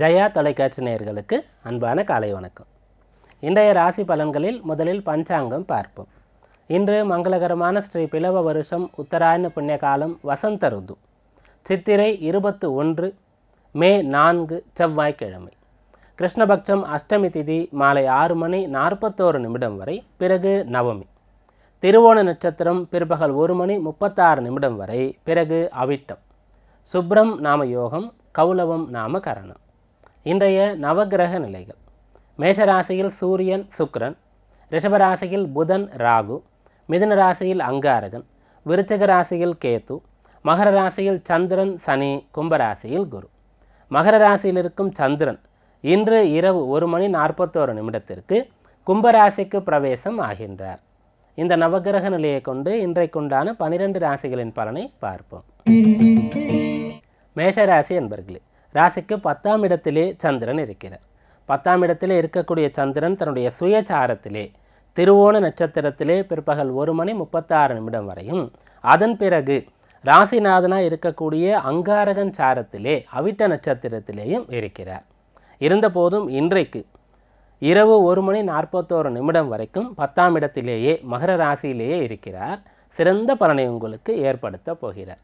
ஜெயா தொலைக்காட்சி நேயர்களுக்கு அன்பான காலை வணக்கம் இன்றைய ராசி பலன்களில் முதலில் பஞ்சாங்கம் பார்ப்போம் இன்று மங்களகரமான ஸ்ரீ பிளவ வருஷம் உத்தராயண புண்ணிய காலம் வசந்த ருது சித்திரை இருபத்து ஒன்று மே நான்கு செவ்வாய்க்கிழமை கிருஷ்ணபக்ஷம் அஷ்டமி திதி மாலை ஆறு மணி நாற்பத்தோரு நிமிடம் வரை பிறகு நவமி திருவோண நட்சத்திரம் பிற்பகல் ஒரு மணி முப்பத்தாறு நிமிடம் வரை பிறகு அவிட்டம் சுப்ரம் நாம யோகம் கௌலவம் நாம கரணம் இன்றைய நவகிரக நிலைகள் மேஷராசியில் சூரியன் சுக்ரன் ரிஷபராசியில் புதன் ராகு மிதுன ராசியில் அங்காரகன் விருச்சக ராசியில் கேத்து மகர ராசியில் சந்திரன் சனி கும்பராசியில் குரு மகர ராசியில் இருக்கும் சந்திரன் இன்று இரவு ஒரு மணி நாற்பத்தோரு நிமிடத்திற்கு கும்பராசிக்கு பிரவேசம் ஆகின்றார் இந்த நவகிரக நிலையை கொண்டு இன்றைக்குண்டான பனிரெண்டு ராசிகளின் பலனை பார்ப்போம் மேஷராசி என்பர்களே ராசிக்கு பத்தாம் இடத்திலே சந்திரன் இருக்கிறார் பத்தாம் இடத்திலே இருக்கக்கூடிய சந்திரன் தன்னுடைய சுயச்சாரத்திலே திருவோண நட்சத்திரத்திலே பிற்பகல் ஒரு மணி முப்பத்தாறு நிமிடம் வரையும் அதன் பிறகு ராசிநாதனாக இருக்கக்கூடிய அங்காரகன் சாரத்திலே அவிட்ட நட்சத்திரத்திலேயும் இருக்கிறார் இருந்தபோதும் இன்றைக்கு இரவு ஒரு மணி நாற்பத்தோரு நிமிடம் வரைக்கும் பத்தாம் இடத்திலேயே மகர ராசியிலேயே இருக்கிறார் சிறந்த பலனை உங்களுக்கு ஏற்படுத்தப் போகிறார்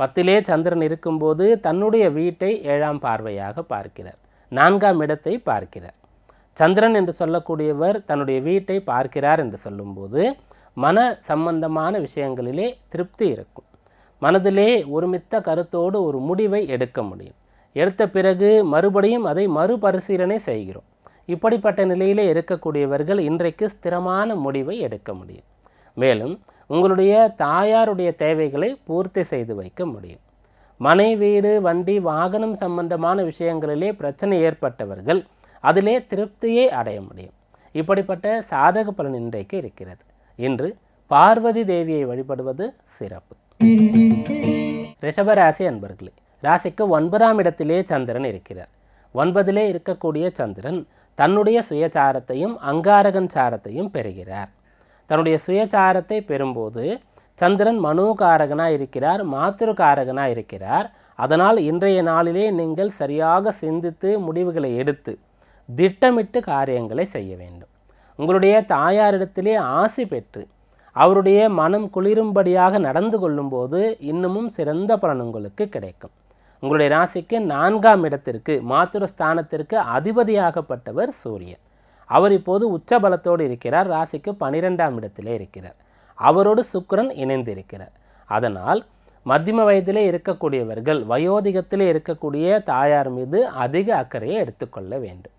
பத்திலே சந்திரன் இருக்கும்போது தன்னுடைய வீட்டை ஏழாம் பார்வையாக பார்க்கிறார் நான்காம் இடத்தை பார்க்கிறார் சந்திரன் என்று சொல்லக்கூடியவர் தன்னுடைய வீட்டை பார்க்கிறார் என்று சொல்லும்போது மன சம்பந்தமான விஷயங்களிலே திருப்தி இருக்கும் மனதிலே ஒருமித்த கருத்தோடு ஒரு முடிவை எடுக்க முடியும் எடுத்த பிறகு மறுபடியும் அதை மறுபரிசீலனை செய்கிறோம் இப்படிப்பட்ட நிலையிலே இருக்கக்கூடியவர்கள் இன்றைக்கு ஸ்திரமான முடிவை எடுக்க முடியும் மேலும் உங்களுடைய தாயாருடைய தேவைகளை பூர்த்தி செய்து வைக்க முடியும் மனை வீடு வண்டி வாகனம் சம்பந்தமான விஷயங்களிலே பிரச்சனை ஏற்பட்டவர்கள் அதிலே திருப்தியை அடைய முடியும் இப்படிப்பட்ட சாதக பலன் இன்றைக்கு இருக்கிறது இன்று பார்வதி தேவியை வழிபடுவது சிறப்பு ரிஷபராசி அன்பர்களே ராசிக்கு ஒன்பதாம் இடத்திலே சந்திரன் இருக்கிறார் ஒன்பதிலே இருக்கக்கூடிய சந்திரன் தன்னுடைய சுயசாரத்தையும் அங்காரகன் சாரத்தையும் பெறுகிறார் தன்னுடைய சுயச்சாரத்தை பெறும்போது சந்திரன் மனோகாரகனாக இருக்கிறார் மாத்திருக்காரகனாக இருக்கிறார் அதனால் இன்றைய நாளிலே நீங்கள் சரியாக சிந்தித்து முடிவுகளை எடுத்து திட்டமிட்டு காரியங்களை செய்ய வேண்டும் உங்களுடைய தாயாரிடத்திலே ஆசி பெற்று அவருடைய மனம் குளிரும்படியாக நடந்து கொள்ளும்போது இன்னமும் சிறந்த பலன் உங்களுக்கு கிடைக்கும் உங்களுடைய ராசிக்கு நான்காம் இடத்திற்கு மாத்திரஸ்தானத்திற்கு ஸ்தானத்திற்கு அதிபதியாகப்பட்டவர் சூரியன் அவர் இப்போது உச்சபலத்தோடு இருக்கிறார் ராசிக்கு பனிரெண்டாம் இடத்திலே இருக்கிறார் அவரோடு சுக்கரன் இணைந்திருக்கிறார் அதனால் மத்தியம வயதிலே இருக்கக்கூடியவர்கள் வயோதிகத்திலே இருக்கக்கூடிய தாயார் மீது அதிக அக்கறையை எடுத்துக்கொள்ள வேண்டும்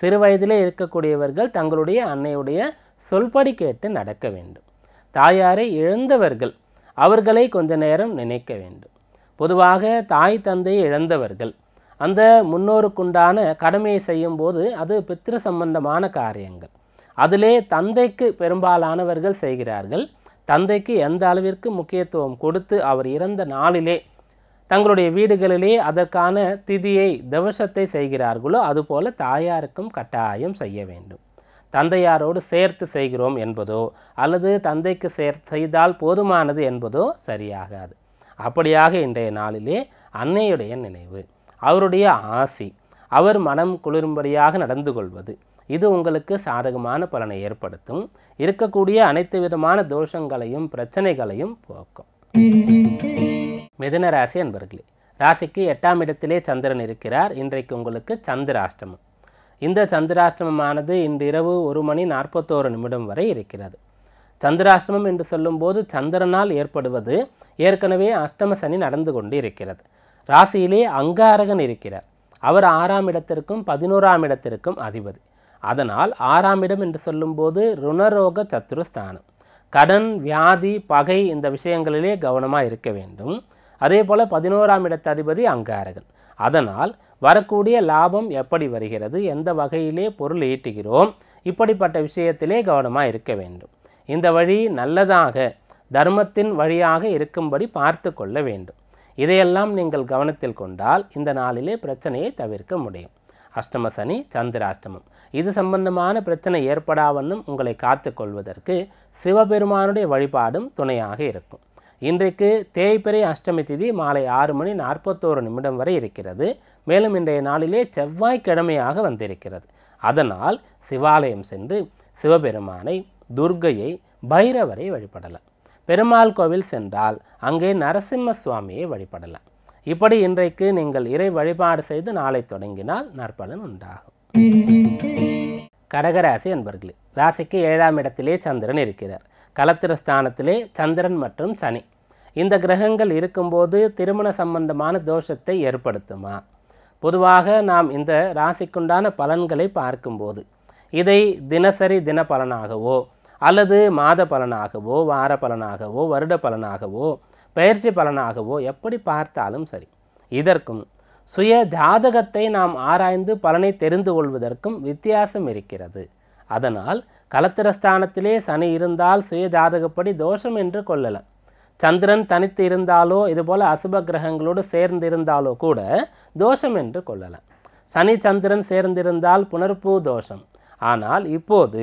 சிறு வயதிலே இருக்கக்கூடியவர்கள் தங்களுடைய அன்னையுடைய சொல்படி கேட்டு நடக்க வேண்டும் தாயாரை இழந்தவர்கள் அவர்களை கொஞ்ச நேரம் நினைக்க வேண்டும் பொதுவாக தாய் தந்தையை இழந்தவர்கள் அந்த முன்னோருக்குண்டான கடமையை செய்யும்போது அது பித்திரு சம்பந்தமான காரியங்கள் அதிலே தந்தைக்கு பெரும்பாலானவர்கள் செய்கிறார்கள் தந்தைக்கு எந்த அளவிற்கு முக்கியத்துவம் கொடுத்து அவர் இறந்த நாளிலே தங்களுடைய வீடுகளிலே அதற்கான திதியை தவசத்தை செய்கிறார்களோ அதுபோல தாயாருக்கும் கட்டாயம் செய்ய வேண்டும் தந்தையாரோடு சேர்த்து செய்கிறோம் என்பதோ அல்லது தந்தைக்கு சேர் செய்தால் போதுமானது என்பதோ சரியாகாது அப்படியாக இன்றைய நாளிலே அன்னையுடைய நினைவு அவருடைய ஆசி அவர் மனம் குளிரும்படியாக நடந்து கொள்வது இது உங்களுக்கு சாதகமான பலனை ஏற்படுத்தும் இருக்கக்கூடிய அனைத்து விதமான தோஷங்களையும் பிரச்சனைகளையும் போக்கும் மிதன ராசி அன்பர்களே ராசிக்கு எட்டாம் இடத்திலே சந்திரன் இருக்கிறார் இன்றைக்கு உங்களுக்கு சந்திராஷ்டமம் இந்த சந்திராஷ்டமமானது இன்றிரவு ஒரு மணி நாற்பத்தோரு நிமிடம் வரை இருக்கிறது சந்திராஷ்டமம் என்று சொல்லும்போது சந்திரனால் ஏற்படுவது ஏற்கனவே அஷ்டம சனி நடந்து கொண்டு இருக்கிறது ராசியிலே அங்காரகன் இருக்கிறார் அவர் ஆறாம் இடத்திற்கும் பதினோராம் இடத்திற்கும் அதிபதி அதனால் ஆறாம் இடம் என்று சொல்லும்போது ருணரோக சத்ருஸ்தானம் கடன் வியாதி பகை இந்த விஷயங்களிலே கவனமாக இருக்க வேண்டும் அதே போல் பதினோராம் இடத்த அதிபதி அங்காரகன் அதனால் வரக்கூடிய லாபம் எப்படி வருகிறது எந்த வகையிலே பொருள் ஈட்டுகிறோம் இப்படிப்பட்ட விஷயத்திலே கவனமாக இருக்க வேண்டும் இந்த வழி நல்லதாக தர்மத்தின் வழியாக இருக்கும்படி பார்த்து கொள்ள வேண்டும் இதையெல்லாம் நீங்கள் கவனத்தில் கொண்டால் இந்த நாளிலே பிரச்சனையை தவிர்க்க முடியும் அஷ்டம சனி சந்திராஷ்டமம் இது சம்பந்தமான பிரச்சனை ஏற்படாவண்ணும் உங்களை காத்து கொள்வதற்கு சிவபெருமானுடைய வழிபாடும் துணையாக இருக்கும் இன்றைக்கு தேய்பிறை அஷ்டமி திதி மாலை ஆறு மணி நாற்பத்தோரு நிமிடம் வரை இருக்கிறது மேலும் இன்றைய நாளிலே செவ்வாய்க்கிழமையாக வந்திருக்கிறது அதனால் சிவாலயம் சென்று சிவபெருமானை துர்கையை பைரவரை வழிபடலாம் பெருமாள் கோவில் சென்றால் அங்கே நரசிம்ம சுவாமியை வழிபடலாம் இப்படி இன்றைக்கு நீங்கள் இறை வழிபாடு செய்து நாளை தொடங்கினால் நற்பலன் உண்டாகும் கடகராசி என்பர்களே ராசிக்கு ஏழாம் இடத்திலே சந்திரன் இருக்கிறார் கலத்திரஸ்தானத்திலே சந்திரன் மற்றும் சனி இந்த கிரகங்கள் இருக்கும்போது திருமண சம்பந்தமான தோஷத்தை ஏற்படுத்துமா பொதுவாக நாம் இந்த ராசிக்குண்டான பலன்களை பார்க்கும்போது இதை தினசரி தின பலனாகவோ அல்லது மாத பலனாகவோ வார பலனாகவோ வருட பலனாகவோ பயிற்சி பலனாகவோ எப்படி பார்த்தாலும் சரி இதற்கும் சுய ஜாதகத்தை நாம் ஆராய்ந்து பலனை தெரிந்து கொள்வதற்கும் வித்தியாசம் இருக்கிறது அதனால் கலத்திரஸ்தானத்திலே சனி இருந்தால் சுய ஜாதகப்படி தோஷம் என்று கொள்ளலாம் சந்திரன் தனித்து இருந்தாலோ இதுபோல் அசுப கிரகங்களோடு சேர்ந்திருந்தாலோ கூட தோஷம் என்று கொள்ளலாம் சனி சந்திரன் சேர்ந்திருந்தால் புனர்பூ தோஷம் ஆனால் இப்போது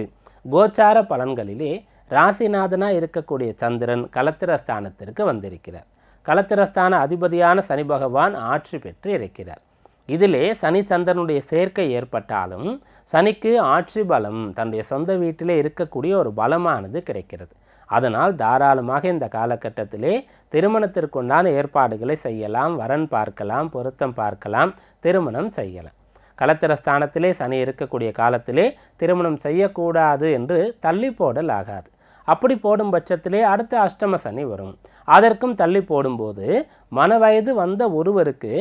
கோச்சார பலன்களிலே ராசிநாதனாக இருக்கக்கூடிய சந்திரன் கலத்திரஸ்தானத்திற்கு வந்திருக்கிறார் கலத்திரஸ்தான அதிபதியான சனி பகவான் ஆட்சி பெற்று இருக்கிறார் இதிலே சனி சந்திரனுடைய சேர்க்கை ஏற்பட்டாலும் சனிக்கு ஆட்சி பலம் தன்னுடைய சொந்த வீட்டிலே இருக்கக்கூடிய ஒரு பலமானது கிடைக்கிறது அதனால் தாராளமாக இந்த காலகட்டத்திலே திருமணத்திற்குண்டான ஏற்பாடுகளை செய்யலாம் வரன் பார்க்கலாம் பொருத்தம் பார்க்கலாம் திருமணம் செய்யலாம் களத்திரஸ்தானத்திலே சனி இருக்கக்கூடிய காலத்திலே திருமணம் செய்யக்கூடாது என்று தள்ளி போடல் ஆகாது அப்படி போடும் பட்சத்திலே அடுத்த அஷ்டம சனி வரும் அதற்கும் தள்ளி போடும்போது மன வயது வந்த ஒருவருக்கு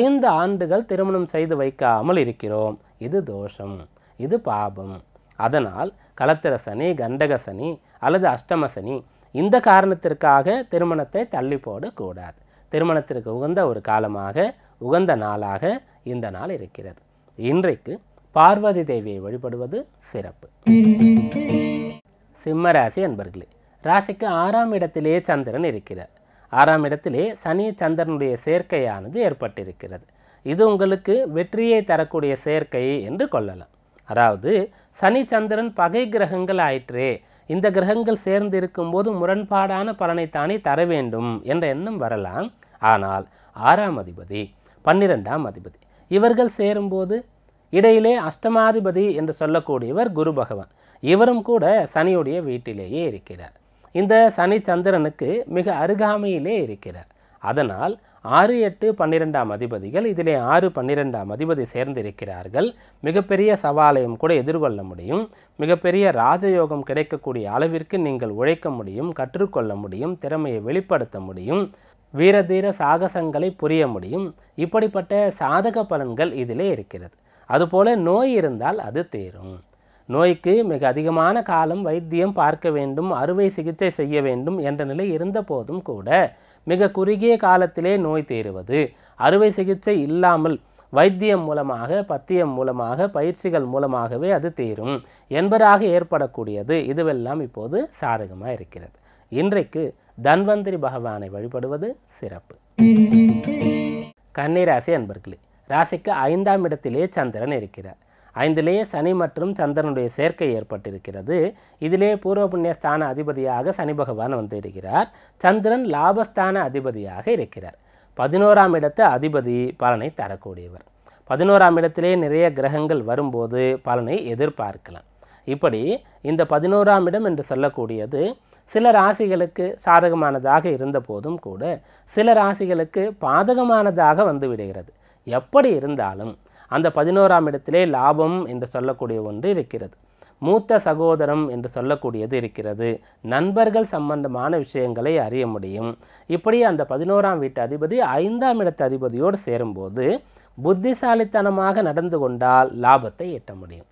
ஐந்து ஆண்டுகள் திருமணம் செய்து வைக்காமல் இருக்கிறோம் இது தோஷம் இது பாபம் அதனால் களத்திர சனி கண்டக சனி அல்லது அஷ்டம சனி இந்த காரணத்திற்காக திருமணத்தை தள்ளி போடக்கூடாது திருமணத்திற்கு உகந்த ஒரு காலமாக உகந்த நாளாக இந்த நாள் இருக்கிறது இன்றைக்கு பார்வதி தேவியை வழிபடுவது சிறப்பு சிம்ம ராசி அன்பர்களே ராசிக்கு ஆறாம் இடத்திலே சந்திரன் இருக்கிறார் ஆறாம் இடத்திலே சனி சந்திரனுடைய சேர்க்கையானது ஏற்பட்டிருக்கிறது இது உங்களுக்கு வெற்றியை தரக்கூடிய சேர்க்கை என்று கொள்ளலாம் அதாவது சனி சந்திரன் பகை கிரகங்கள் ஆயிற்றே இந்த கிரகங்கள் சேர்ந்து இருக்கும்போது முரண்பாடான பலனைத்தானே தர வேண்டும் என்ற எண்ணம் வரலாம் ஆனால் ஆறாம் அதிபதி பன்னிரெண்டாம் அதிபதி இவர்கள் சேரும்போது இடையிலே அஷ்டமாதிபதி என்று சொல்லக்கூடியவர் குரு பகவான் இவரும் கூட சனியுடைய வீட்டிலேயே இருக்கிறார் இந்த சனி சந்திரனுக்கு மிக அருகாமையிலே இருக்கிறார் அதனால் ஆறு எட்டு பன்னிரெண்டாம் அதிபதிகள் இதிலே ஆறு பன்னிரெண்டாம் அதிபதி சேர்ந்திருக்கிறார்கள் மிகப்பெரிய சவாலையும் கூட எதிர்கொள்ள முடியும் மிகப்பெரிய ராஜயோகம் கிடைக்கக்கூடிய அளவிற்கு நீங்கள் உழைக்க முடியும் கற்றுக்கொள்ள முடியும் திறமையை வெளிப்படுத்த முடியும் வீரதீர சாகசங்களை புரிய முடியும் இப்படிப்பட்ட சாதக பலன்கள் இதிலே இருக்கிறது அதுபோல நோய் இருந்தால் அது தீரும் நோய்க்கு மிக அதிகமான காலம் வைத்தியம் பார்க்க வேண்டும் அறுவை சிகிச்சை செய்ய வேண்டும் என்ற நிலை இருந்த போதும் கூட மிக குறுகிய காலத்திலே நோய் தேருவது அறுவை சிகிச்சை இல்லாமல் வைத்தியம் மூலமாக பத்தியம் மூலமாக பயிற்சிகள் மூலமாகவே அது தீரும் என்பதாக ஏற்படக்கூடியது இதுவெல்லாம் இப்போது சாதகமாக இருக்கிறது இன்றைக்கு தன்வந்திரி பகவானை வழிபடுவது சிறப்பு ராசி அன்பர்களே ராசிக்கு ஐந்தாம் இடத்திலே சந்திரன் இருக்கிறார் ஐந்திலேயே சனி மற்றும் சந்திரனுடைய சேர்க்கை ஏற்பட்டிருக்கிறது இதிலே பூர்வ புண்ணிய ஸ்தான அதிபதியாக சனி பகவான் வந்திருக்கிறார் சந்திரன் லாபஸ்தான அதிபதியாக இருக்கிறார் பதினோராம் இடத்து அதிபதி பலனை தரக்கூடியவர் பதினோராம் இடத்திலே நிறைய கிரகங்கள் வரும்போது பலனை எதிர்பார்க்கலாம் இப்படி இந்த பதினோராம் இடம் என்று சொல்லக்கூடியது சில ராசிகளுக்கு சாதகமானதாக இருந்த போதும் கூட சில ராசிகளுக்கு பாதகமானதாக வந்து விடுகிறது எப்படி இருந்தாலும் அந்த பதினோராம் இடத்திலே லாபம் என்று சொல்லக்கூடிய ஒன்று இருக்கிறது மூத்த சகோதரம் என்று சொல்லக்கூடியது இருக்கிறது நண்பர்கள் சம்பந்தமான விஷயங்களை அறிய முடியும் இப்படி அந்த பதினோராம் வீட்டு அதிபதி ஐந்தாம் இடத்து அதிபதியோடு சேரும்போது புத்திசாலித்தனமாக நடந்து கொண்டால் லாபத்தை எட்ட முடியும்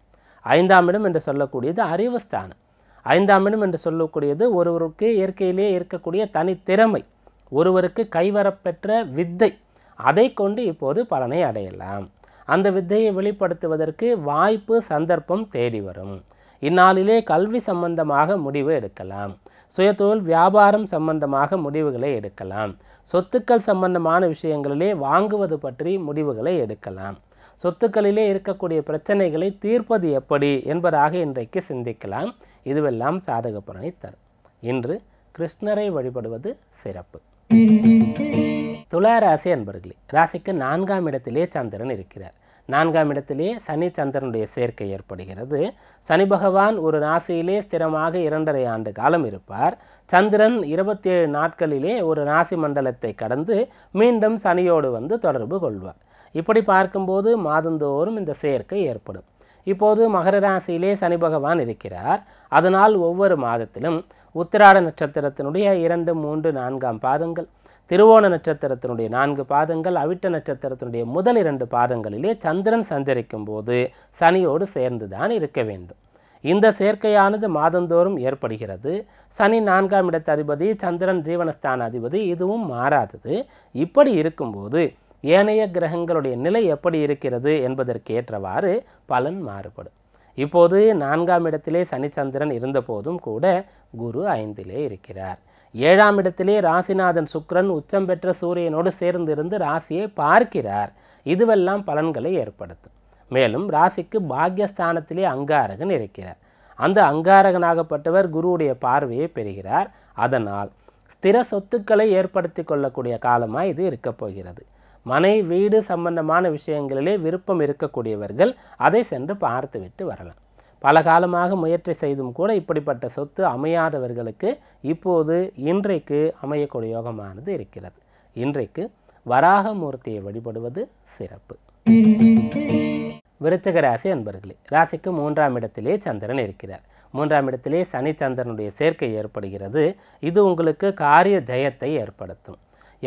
ஐந்தாம் இடம் என்று சொல்லக்கூடியது அறிவு ஸ்தானம் ஐந்தாம் இடம் என்று சொல்லக்கூடியது ஒருவருக்கு இயற்கையிலேயே இருக்கக்கூடிய தனித்திறமை ஒருவருக்கு கைவரப்பெற்ற வித்தை அதை கொண்டு இப்போது பலனை அடையலாம் அந்த வித்தையை வெளிப்படுத்துவதற்கு வாய்ப்பு சந்தர்ப்பம் தேடி வரும் இந்நாளிலே கல்வி சம்பந்தமாக முடிவு எடுக்கலாம் சுயதொழில் வியாபாரம் சம்பந்தமாக முடிவுகளை எடுக்கலாம் சொத்துக்கள் சம்பந்தமான விஷயங்களிலே வாங்குவது பற்றி முடிவுகளை எடுக்கலாம் சொத்துக்களிலே இருக்கக்கூடிய பிரச்சனைகளை தீர்ப்பது எப்படி என்பதாக இன்றைக்கு சிந்திக்கலாம் இதுவெல்லாம் சாதக பலனை தரும் இன்று கிருஷ்ணரை வழிபடுவது சிறப்பு துளாராசி ராசி அன்பர்களே ராசிக்கு நான்காம் இடத்திலே சந்திரன் இருக்கிறார் நான்காம் இடத்திலே சனி சந்திரனுடைய சேர்க்கை ஏற்படுகிறது சனி பகவான் ஒரு ராசியிலே ஸ்திரமாக இரண்டரை ஆண்டு காலம் இருப்பார் சந்திரன் இருபத்தி ஏழு நாட்களிலே ஒரு ராசி மண்டலத்தை கடந்து மீண்டும் சனியோடு வந்து தொடர்பு கொள்வார் இப்படி பார்க்கும்போது மாதந்தோறும் இந்த சேர்க்கை ஏற்படும் இப்போது மகர ராசியிலே சனி பகவான் இருக்கிறார் அதனால் ஒவ்வொரு மாதத்திலும் உத்திராட நட்சத்திரத்தினுடைய இரண்டு மூன்று நான்காம் பாதங்கள் திருவோண நட்சத்திரத்தினுடைய நான்கு பாதங்கள் அவிட்ட நட்சத்திரத்தினுடைய முதல் இரண்டு பாதங்களிலே சந்திரன் சஞ்சரிக்கும் போது சனியோடு சேர்ந்து தான் இருக்க வேண்டும் இந்த சேர்க்கையானது மாதந்தோறும் ஏற்படுகிறது சனி நான்காம் இடத்த அதிபதி சந்திரன் ஜீவனஸ்தான அதிபதி இதுவும் மாறாதது இப்படி இருக்கும்போது ஏனைய கிரகங்களுடைய நிலை எப்படி இருக்கிறது என்பதற்கேற்றவாறு பலன் மாறுபடும் இப்போது நான்காம் இடத்திலே சனிச்சந்திரன் இருந்தபோதும் கூட குரு ஐந்திலே இருக்கிறார் ஏழாம் இடத்திலே ராசிநாதன் சுக்கரன் உச்சம் பெற்ற சூரியனோடு சேர்ந்திருந்து ராசியை பார்க்கிறார் இதுவெல்லாம் பலன்களை ஏற்படுத்தும் மேலும் ராசிக்கு பாக்யஸ்தானத்திலே அங்காரகன் இருக்கிறார் அந்த அங்காரகனாகப்பட்டவர் குருவுடைய பார்வையை பெறுகிறார் அதனால் ஸ்திர சொத்துக்களை ஏற்படுத்தி கொள்ளக்கூடிய காலமாக இது இருக்கப் போகிறது மனை வீடு சம்பந்தமான விஷயங்களிலே விருப்பம் இருக்கக்கூடியவர்கள் அதை சென்று பார்த்துவிட்டு வரலாம் பல காலமாக முயற்சி செய்தும் கூட இப்படிப்பட்ட சொத்து அமையாதவர்களுக்கு இப்போது இன்றைக்கு அமையக்கூடிய யோகமானது இருக்கிறது இன்றைக்கு வராகமூர்த்தியை வழிபடுவது சிறப்பு விருத்தக ராசி அன்பர்களே ராசிக்கு மூன்றாம் இடத்திலே சந்திரன் இருக்கிறார் மூன்றாம் இடத்திலே சனி சந்திரனுடைய சேர்க்கை ஏற்படுகிறது இது உங்களுக்கு காரிய ஜெயத்தை ஏற்படுத்தும்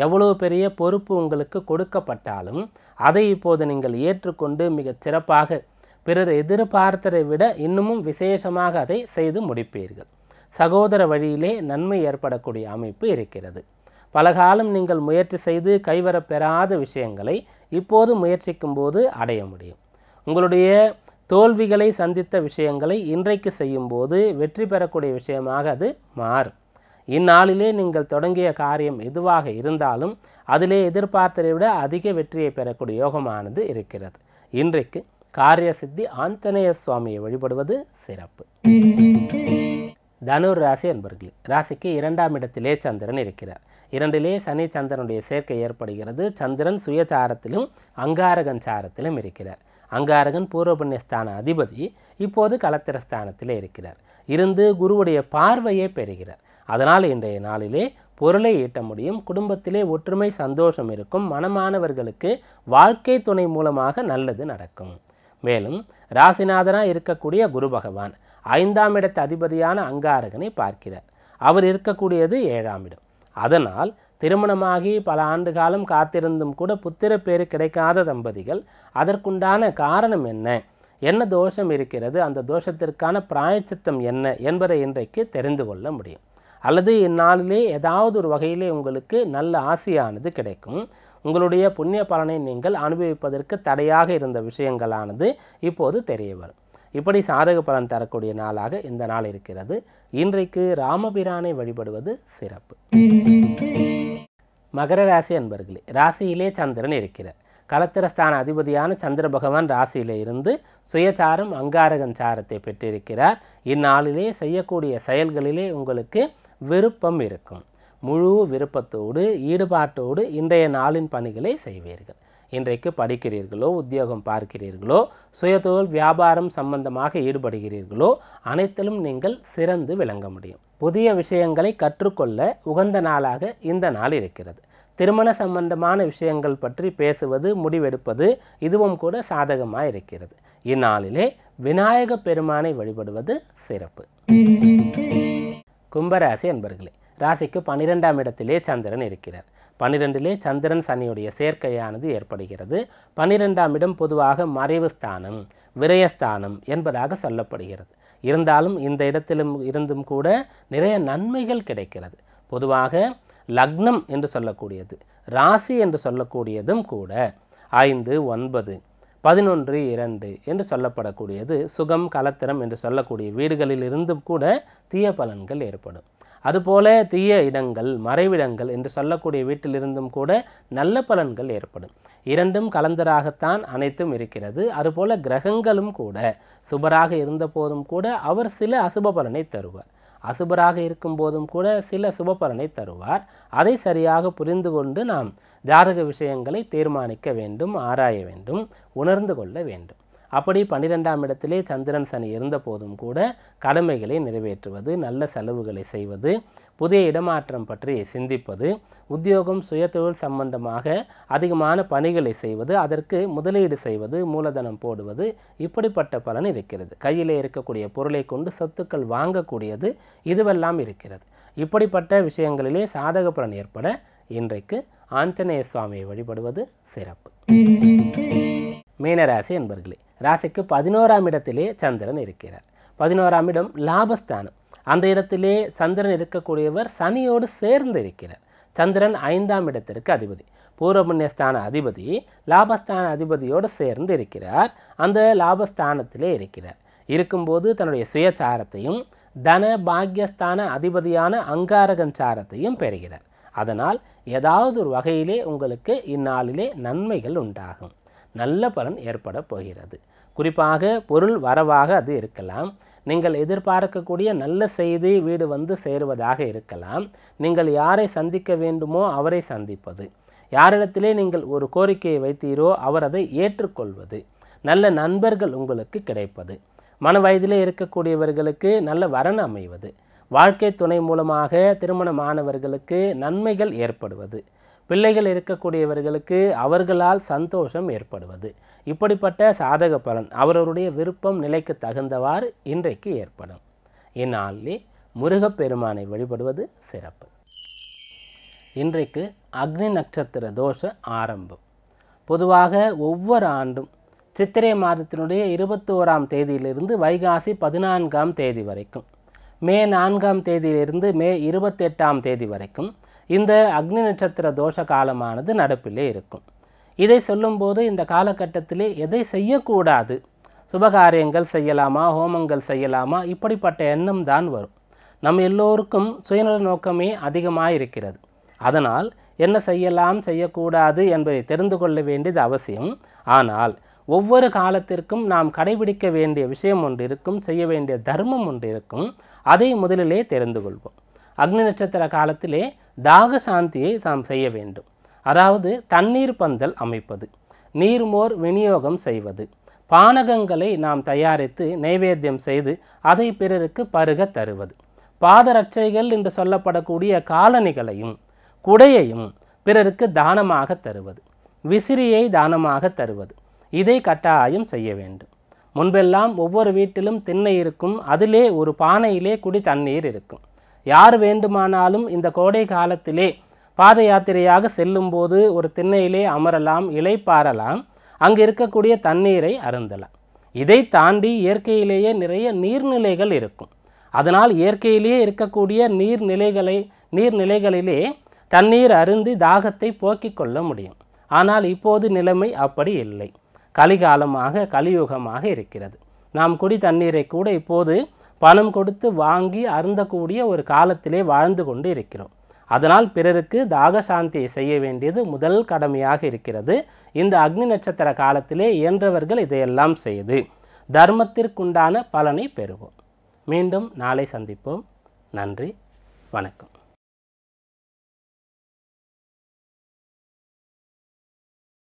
எவ்வளோ பெரிய பொறுப்பு உங்களுக்கு கொடுக்கப்பட்டாலும் அதை இப்போது நீங்கள் ஏற்றுக்கொண்டு மிக சிறப்பாக பிறர் எதிர்பார்த்ததை விட இன்னமும் விசேஷமாக அதை செய்து முடிப்பீர்கள் சகோதர வழியிலே நன்மை ஏற்படக்கூடிய அமைப்பு இருக்கிறது பலகாலம் நீங்கள் முயற்சி செய்து கைவரப்பெறாத விஷயங்களை இப்போது முயற்சிக்கும் போது அடைய முடியும் உங்களுடைய தோல்விகளை சந்தித்த விஷயங்களை இன்றைக்கு செய்யும்போது வெற்றி பெறக்கூடிய விஷயமாக அது மாறும் இந்நாளிலே நீங்கள் தொடங்கிய காரியம் எதுவாக இருந்தாலும் அதிலே எதிர்பார்த்ததை விட அதிக வெற்றியை பெறக்கூடிய யோகமானது இருக்கிறது இன்றைக்கு காரிய சித்தி ஆஞ்சநேய சுவாமியை வழிபடுவது சிறப்பு தனுர் ராசி என்பர்கள் ராசிக்கு இரண்டாம் இடத்திலே சந்திரன் இருக்கிறார் இரண்டிலே சனி சந்திரனுடைய சேர்க்கை ஏற்படுகிறது சந்திரன் சுயசாரத்திலும் அங்காரகன் சாரத்திலும் இருக்கிறார் அங்காரகன் பூர்வபுண்ணியஸ்தான அதிபதி இப்போது கலத்திரஸ்தானத்தில் இருக்கிறார் இருந்து குருவுடைய பார்வையை பெறுகிறார் அதனால் இன்றைய நாளிலே பொருளை ஈட்ட முடியும் குடும்பத்திலே ஒற்றுமை சந்தோஷம் இருக்கும் மனமானவர்களுக்கு வாழ்க்கை துணை மூலமாக நல்லது நடக்கும் மேலும் ராசிநாதனாக இருக்கக்கூடிய குரு பகவான் ஐந்தாம் இடத்து அதிபதியான அங்காரகனை பார்க்கிறார் அவர் இருக்கக்கூடியது ஏழாம் இடம் அதனால் திருமணமாகி பல ஆண்டு காலம் காத்திருந்தும் கூட புத்திர பேர் கிடைக்காத தம்பதிகள் அதற்குண்டான காரணம் என்ன என்ன தோஷம் இருக்கிறது அந்த தோஷத்திற்கான பிராயச்சித்தம் என்ன என்பதை இன்றைக்கு தெரிந்து கொள்ள முடியும் அல்லது இந்நாளிலே ஏதாவது ஒரு வகையிலே உங்களுக்கு நல்ல ஆசையானது கிடைக்கும் உங்களுடைய புண்ணிய பலனை நீங்கள் அனுபவிப்பதற்கு தடையாக இருந்த விஷயங்களானது இப்போது தெரிய வரும் இப்படி சாதக பலன் தரக்கூடிய நாளாக இந்த நாள் இருக்கிறது இன்றைக்கு ராமபிரானை வழிபடுவது சிறப்பு மகர ராசி அன்பர்களே ராசியிலே சந்திரன் இருக்கிறார் கலத்திரஸ்தான அதிபதியான சந்திர பகவான் ராசியில் இருந்து சுயசாரம் அங்காரகன் சாரத்தை பெற்றிருக்கிறார் இந்நாளிலே செய்யக்கூடிய செயல்களிலே உங்களுக்கு விருப்பம் இருக்கும் முழு விருப்பத்தோடு ஈடுபாட்டோடு இன்றைய நாளின் பணிகளை செய்வீர்கள் இன்றைக்கு படிக்கிறீர்களோ உத்தியோகம் பார்க்கிறீர்களோ சுயதொழில் வியாபாரம் சம்பந்தமாக ஈடுபடுகிறீர்களோ அனைத்திலும் நீங்கள் சிறந்து விளங்க முடியும் புதிய விஷயங்களை கற்றுக்கொள்ள உகந்த நாளாக இந்த நாள் இருக்கிறது திருமண சம்பந்தமான விஷயங்கள் பற்றி பேசுவது முடிவெடுப்பது இதுவும் கூட சாதகமாக இருக்கிறது இந்நாளிலே விநாயக பெருமானை வழிபடுவது சிறப்பு கும்பராசி அன்பர்களே ராசிக்கு பன்னிரெண்டாம் இடத்திலே சந்திரன் இருக்கிறார் பன்னிரெண்டிலே சந்திரன் சனியுடைய சேர்க்கையானது ஏற்படுகிறது பன்னிரெண்டாம் இடம் பொதுவாக மறைவு ஸ்தானம் விரயஸ்தானம் என்பதாக சொல்லப்படுகிறது இருந்தாலும் இந்த இடத்திலும் இருந்தும் கூட நிறைய நன்மைகள் கிடைக்கிறது பொதுவாக லக்னம் என்று சொல்லக்கூடியது ராசி என்று சொல்லக்கூடியதும் கூட ஐந்து ஒன்பது பதினொன்று இரண்டு என்று சொல்லப்படக்கூடியது சுகம் கலத்திரம் என்று சொல்லக்கூடிய வீடுகளில் இருந்தும் கூட தீய பலன்கள் ஏற்படும் அதுபோல தீய இடங்கள் மறைவிடங்கள் என்று சொல்லக்கூடிய வீட்டிலிருந்தும் கூட நல்ல பலன்கள் ஏற்படும் இரண்டும் கலந்தராகத்தான் அனைத்தும் இருக்கிறது அதுபோல கிரகங்களும் கூட சுபராக இருந்த போதும் கூட அவர் சில அசுப பலனை தருவார் அசுபராக இருக்கும் போதும் கூட சில சுப பலனை தருவார் அதை சரியாக புரிந்து கொண்டு நாம் ஜாதக விஷயங்களை தீர்மானிக்க வேண்டும் ஆராய வேண்டும் உணர்ந்து கொள்ள வேண்டும் அப்படி பன்னிரெண்டாம் இடத்திலே சந்திரன் சனி இருந்த போதும் கூட கடமைகளை நிறைவேற்றுவது நல்ல செலவுகளை செய்வது புதிய இடமாற்றம் பற்றி சிந்திப்பது உத்தியோகம் சுயதொழில் சம்பந்தமாக அதிகமான பணிகளை செய்வது அதற்கு முதலீடு செய்வது மூலதனம் போடுவது இப்படிப்பட்ட பலன் இருக்கிறது கையிலே இருக்கக்கூடிய பொருளை கொண்டு சொத்துக்கள் வாங்கக்கூடியது இதுவெல்லாம் இருக்கிறது இப்படிப்பட்ட விஷயங்களிலே சாதக பலன் ஏற்பட இன்றைக்கு ஆஞ்சநேய சுவாமியை வழிபடுவது சிறப்பு மீனராசி என்பர்களே ராசிக்கு பதினோராம் இடத்திலே சந்திரன் இருக்கிறார் பதினோராம் இடம் லாபஸ்தானம் அந்த இடத்திலே சந்திரன் இருக்கக்கூடியவர் சனியோடு சேர்ந்து இருக்கிறார் சந்திரன் ஐந்தாம் இடத்திற்கு அதிபதி பூர்வபுண்ணியஸ்தான அதிபதி லாபஸ்தான அதிபதியோடு சேர்ந்து இருக்கிறார் அந்த லாபஸ்தானத்திலே இருக்கிறார் இருக்கும்போது தன்னுடைய சுயச்சாரத்தையும் தன பாக்யஸ்தான அதிபதியான அங்காரகன் சாரத்தையும் பெறுகிறார் அதனால் ஏதாவது ஒரு வகையிலே உங்களுக்கு இந்நாளிலே நன்மைகள் உண்டாகும் நல்ல பலன் ஏற்பட போகிறது குறிப்பாக பொருள் வரவாக அது இருக்கலாம் நீங்கள் எதிர்பார்க்கக்கூடிய நல்ல செய்தி வீடு வந்து சேருவதாக இருக்கலாம் நீங்கள் யாரை சந்திக்க வேண்டுமோ அவரை சந்திப்பது யாரிடத்திலே நீங்கள் ஒரு கோரிக்கையை வைத்தீரோ அவர் அதை ஏற்றுக்கொள்வது நல்ல நண்பர்கள் உங்களுக்கு கிடைப்பது மன வயதிலே இருக்கக்கூடியவர்களுக்கு நல்ல வரன் அமைவது வாழ்க்கை துணை மூலமாக திருமணமானவர்களுக்கு நன்மைகள் ஏற்படுவது பிள்ளைகள் இருக்கக்கூடியவர்களுக்கு அவர்களால் சந்தோஷம் ஏற்படுவது இப்படிப்பட்ட சாதக பலன் அவரவருடைய விருப்பம் நிலைக்கு தகுந்தவாறு இன்றைக்கு ஏற்படும் இந்நாளிலே முருகப்பெருமானை வழிபடுவது சிறப்பு இன்றைக்கு அக்னி நட்சத்திர தோஷ ஆரம்பம் பொதுவாக ஒவ்வொரு ஆண்டும் சித்திரை மாதத்தினுடைய இருபத்தோராம் தேதியிலிருந்து வைகாசி பதினான்காம் தேதி வரைக்கும் மே நான்காம் தேதியிலிருந்து மே இருபத்தெட்டாம் தேதி வரைக்கும் இந்த அக்னி நட்சத்திர தோஷ காலமானது நடப்பிலே இருக்கும் இதை சொல்லும்போது இந்த காலகட்டத்திலே எதை செய்யக்கூடாது சுபகாரியங்கள் செய்யலாமா ஹோமங்கள் செய்யலாமா இப்படிப்பட்ட எண்ணம் தான் வரும் நம் எல்லோருக்கும் சுயநல நோக்கமே அதிகமாக இருக்கிறது அதனால் என்ன செய்யலாம் செய்யக்கூடாது என்பதை தெரிந்து கொள்ள வேண்டியது அவசியம் ஆனால் ஒவ்வொரு காலத்திற்கும் நாம் கடைபிடிக்க வேண்டிய விஷயம் ஒன்று இருக்கும் செய்ய வேண்டிய தர்மம் ஒன்று இருக்கும் அதை முதலிலே தெரிந்து கொள்வோம் அக்னி நட்சத்திர காலத்திலே தாக சாந்தியை நாம் செய்ய வேண்டும் அதாவது தண்ணீர் பந்தல் அமைப்பது நீர்மோர் விநியோகம் செய்வது பானகங்களை நாம் தயாரித்து நைவேத்தியம் செய்து அதை பிறருக்கு பருக தருவது பாதரட்சைகள் என்று சொல்லப்படக்கூடிய காலணிகளையும் குடையையும் பிறருக்கு தானமாக தருவது விசிறியை தானமாக தருவது இதை கட்டாயம் செய்ய வேண்டும் முன்பெல்லாம் ஒவ்வொரு வீட்டிலும் திண்ணை இருக்கும் அதிலே ஒரு பானையிலே குடி தண்ணீர் இருக்கும் யார் வேண்டுமானாலும் இந்த கோடை காலத்திலே பாத யாத்திரையாக செல்லும்போது ஒரு திண்ணையிலே அமரலாம் பாரலாம் அங்கு இருக்கக்கூடிய தண்ணீரை அருந்தலாம் இதை தாண்டி இயற்கையிலேயே நிறைய நீர்நிலைகள் இருக்கும் அதனால் இயற்கையிலேயே இருக்கக்கூடிய நீர்நிலைகளை நீர்நிலைகளிலே தண்ணீர் அருந்தி தாகத்தை போக்கிக் கொள்ள முடியும் ஆனால் இப்போது நிலைமை அப்படி இல்லை கலிகாலமாக கலியுகமாக இருக்கிறது நாம் குடி தண்ணீரை கூட இப்போது பணம் கொடுத்து வாங்கி அருந்தக்கூடிய ஒரு காலத்திலே வாழ்ந்து கொண்டு இருக்கிறோம் அதனால் பிறருக்கு தாக சாந்தியை செய்ய வேண்டியது முதல் கடமையாக இருக்கிறது இந்த அக்னி நட்சத்திர காலத்திலே இயன்றவர்கள் இதையெல்லாம் செய்து தர்மத்திற்குண்டான பலனை பெறுவோம் மீண்டும் நாளை சந்திப்போம் நன்றி வணக்கம்